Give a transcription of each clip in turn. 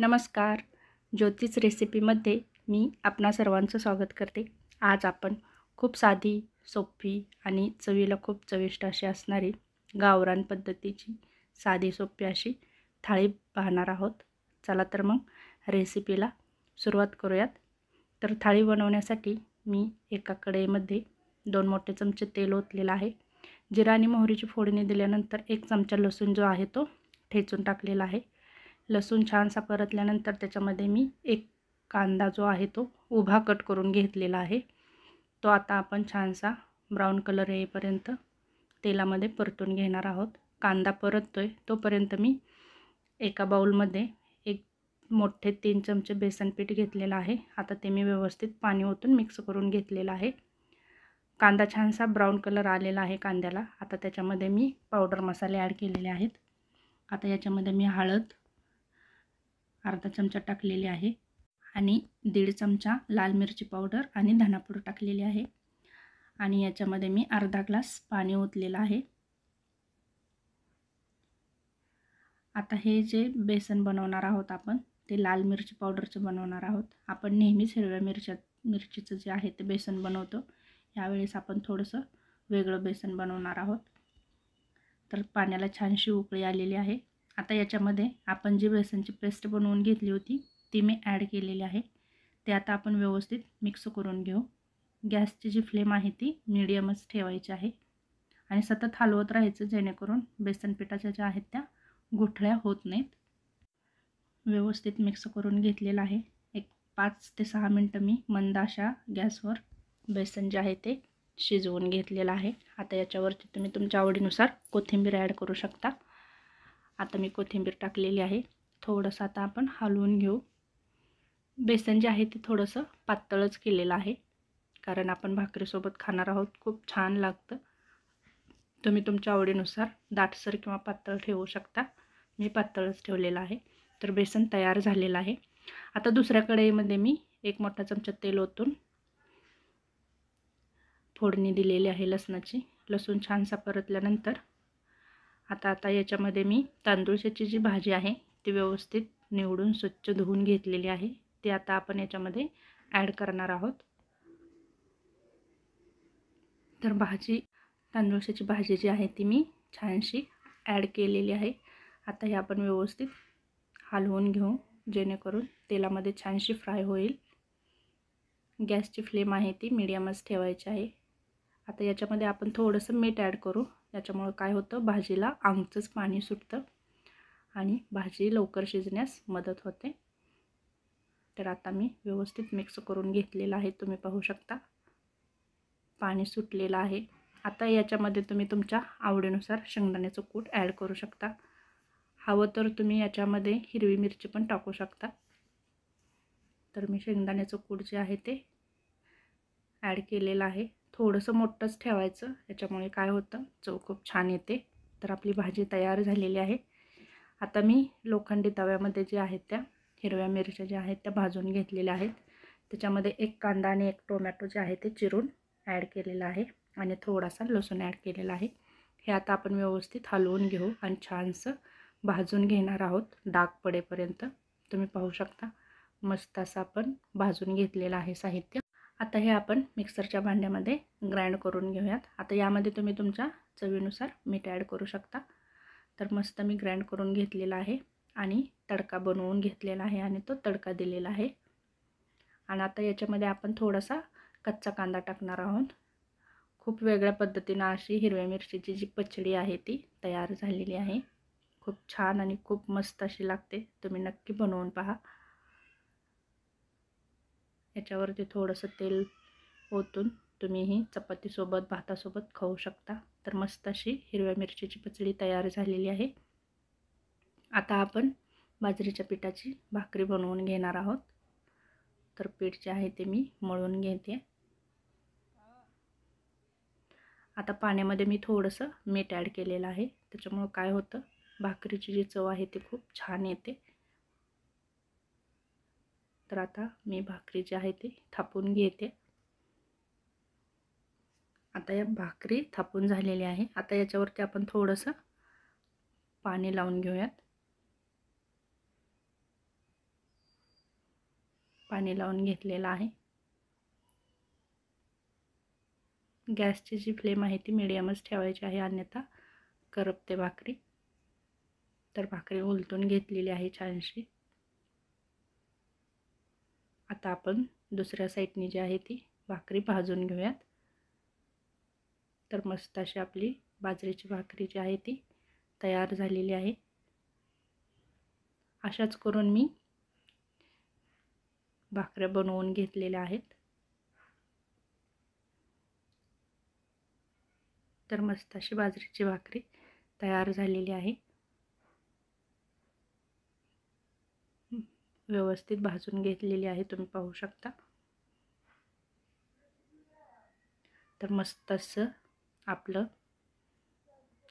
नमस्कार ज्योतिष रेसिपीमध्ये मी आपणा सर्वांचं स्वागत करते आज आपण खूप साधी सोपी आणि चवीला खूप चविष्ट अशी असणारी गावरान पद्धतीची साधी सोपी अशी थाळी पाहणार आहोत चला तर मग रेसिपीला सुरुवात करूयात तर थाळी बनवण्यासाठी मी एका कढईमध्ये दोन मोठे चमचे तेल ओतलेलं आहे जिरा आणि मोहरीची फोडणी दिल्यानंतर एक चमचा लसूण जो आहे तो ठेचून टाकलेला आहे लसूण छानसा परतल्यानंतर त्याच्यामध्ये मी एक कांदा जो आहे तो उभा कट करून घेतलेला आहे तो आता आपण छानसा ब्राऊन कलर येईपर्यंत तेलामध्ये परतून घेणार आहोत कांदा परततो आहे तोपर्यंत मी एका बाऊलमध्ये एक मोठे तीन चमचे बेसन पीठ घेतलेलं आहे आता ते मी व्यवस्थित पाणी ओतून मिक्स करून घेतलेलं आहे कांदा छानसा ब्राऊन कलर आलेला आहे कांद्याला आता त्याच्यामध्ये मी पावडर मसाले ॲड केलेले आहेत आता याच्यामध्ये मी हळद अर्धा चमचा टाकलेले आहे आणि दीड चमचा लाल मिरची पावडर आणि धनापूर टाकलेली आहे आणि याच्यामध्ये मी अर्धा ग्लास पाणी ओतलेलं आहे आता हे जे बेसन बनवणार आहोत आपण ते लाल मिरची पावडरचं बनवणार आहोत आपण नेहमीच हिरव्या मिरच्या मिरचीचं जे आहे ते बेसन बनवतो यावेळेस आपण थोडंसं वेगळं बेसन बनवणार आहोत तर पाण्याला छानशी उकळी आलेली आहे आता याच्यामध्ये आपण जी बेसनची पेस्ट बनवून घेतली होती ती मी ॲड केलेली आहे ते आता आपण व्यवस्थित मिक्स करून घेऊ गॅसची जी फ्लेम आहे ती मिडियमच ठेवायची आहे आणि सतत हलवत राहायचं जेणेकरून बेसन पिठाच्या ज्या आहेत त्या गुठळ्या होत नाहीत व्यवस्थित मिक्स करून घेतलेलं आहे एक पाच ते सहा मिनटं मी मंद गॅसवर बेसन जे आहे ते शिजवून घेतलेलं आहे आता याच्यावरती तुम्ही तुमच्या आवडीनुसार कोथिंबीर ॲड करू शकता आता मी कोथिंबीर टाकलेली आहे थोडंसं आता आपण हलवून घेऊ बेसन जे आहे ते थोडंसं पातळच केलेलं आहे कारण आपण भाकरीसोबत खाणार आहोत खूप छान लागतं तुम्ही तुमच्या आवडीनुसार दाटसर किंवा पातळ ठेवू शकता मी पातळच ठेवलेलं आहे तर बेसन तयार झालेलं आहे आता दुसऱ्या कढईमध्ये मी एक मोठा चमचा तेल ओतून फोडणी दिलेली आहे लसणाची लसूण छानसा परतल्यानंतर आता आता याच्यामध्ये मी तांदूळशाची जी भाजी आहे ती व्यवस्थित निवडून स्वच्छ धुवून घेतलेली आहे ती आता आपण याच्यामध्ये ॲड करणार आहोत तर भाजी तांदूळशाची भाजी जी आहे ती मी छानशी ॲड केलेली आहे आता हे आपण व्यवस्थित हलवून घेऊ जेणेकरून तेलामध्ये छानशी फ्राय होईल गॅसची फ्लेम आहे ती मीडियमच ठेवायची आहे आता याच्यामध्ये आपण थोडंसं मीठ ॲड करू याच्यामुळं काय होतं भाजीला आमचंच पाणी सुटतं आणि भाजी लवकर शिजण्यास मदत होते तर आता मी व्यवस्थित मिक्स करून घेतलेलं आहे तुम्ही पाहू शकता पाणी सुटलेलं आहे आता याच्यामध्ये तुम्ही तुमच्या आवडीनुसार शेंगदाण्याचं कूट ॲड करू शकता हवं तर तुम्ही याच्यामध्ये हिरवी मिरची पण टाकू शकता तर मी शेंगदाण्याचं कूट जे आहे ते ॲड केलेलं आहे थोडंसं मोठंच ठेवायचं याच्यामुळे काय होतं चव खूप छान येते तर आपली भाजी तयार झालेली आहे आता मी लोखंडी तव्यामध्ये जे आहेत त्या हिरव्या मिरच्या ज्या आहेत त्या भाजून घेतलेल्या आहेत त्याच्यामध्ये एक कांदा आणि एक टोमॅटो जे आहे ते चिरून ॲड केलेलं आहे आणि थोडासा लसूण ॲड केलेला आहे हे आता आपण व्यवस्थित हलवून घेऊ आणि छानसं भाजून घेणार आहोत डाग पडेपर्यंत तुम्ही पाहू शकता मस्त असं आपण भाजून घेतलेलं आहे साहित्य आता हे आपण मिक्सरच्या भांड्यामध्ये ग्राइंड करून घेऊयात आता यामध्ये तुम्ही तुमच्या चवीनुसार मीठ ॲड करू शकता तर मस्त मी ग्राइंड करून घेतलेला आहे आणि तडका बनवून घेतलेला आहे आणि तो तडका दिलेला आहे आणि आता याच्यामध्ये आपण थोडासा कच्चा कांदा टाकणार आहोत खूप वेगळ्या पद्धतीनं अशी हिरव्या मिरचीची जी पचडी आहे ती तयार झालेली आहे खूप छान आणि खूप मस्त अशी लागते तुम्ही नक्की बनवून पहा ह्याच्यावरती थोडंसं तेल ओतून तुम्ही ही चपातीसोबत भातासोबत खाऊ शकता तर मस्त अशी हिरव्या मिरचीची पचडी तयार झालेली आहे आता आपण बाजरीच्या पिठाची भाकरी बनवून घेणार आहोत तर पीठ जे आहे ते मी मळून घेते आता पाण्यामध्ये मी थोडंसं मीठ ॲड केलेलं आहे त्याच्यामुळं काय होतं भाकरीची जी चव आहे ती खूप छान येते तर आता मी भाकरी जी आहे ती थापून घेते आता या भाकरी थापून झालेली आहे आता याच्यावरती आपण थोडंसं पाणी लावून घेऊयात पाणी लावून घेतलेलं आहे गॅसची जी फ्लेम आहे ती मिडियमच ठेवायची आहे अन्यथा करपते भाकरी तर भाकरी उलटून घेतलेली आहे छानशी आता आपण दुसऱ्या साईडने जी आहे ती भाकरी भाजून घेऊयात तर मस्त अशी आपली बाजरीची भाकरी जी आहे ती तयार झालेली आहे अशाच करून मी भाकऱ्या बनवून घेतलेल्या आहेत तर मस्त अशी बाजरीची भाकरी तयार झालेली आहे व्यवस्थित भाजून घेतलेली आहे तुम्ही पाहू शकता तर मस्त असं आपलं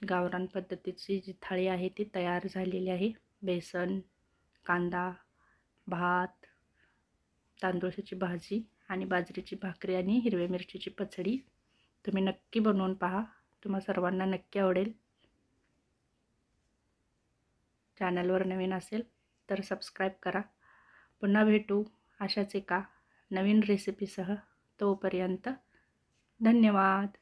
गावरान पद्धतीची जी थाळी आहे ती तयार झालेली आहे बेसन कांदा भात तांदुळाची भाजी आणि बाजरीची भाकरी आणि हिरव्या मिरचीची पचडी तुम्ही नक्की बनवून पहा तुम्हा सर्वांना नक्की आवडेल चॅनलवर नवीन असेल तर सबस्क्राईब करा पुन्हा भेटू अशाच एका नवीन रेसिपीसह तोपर्यंत धन्यवाद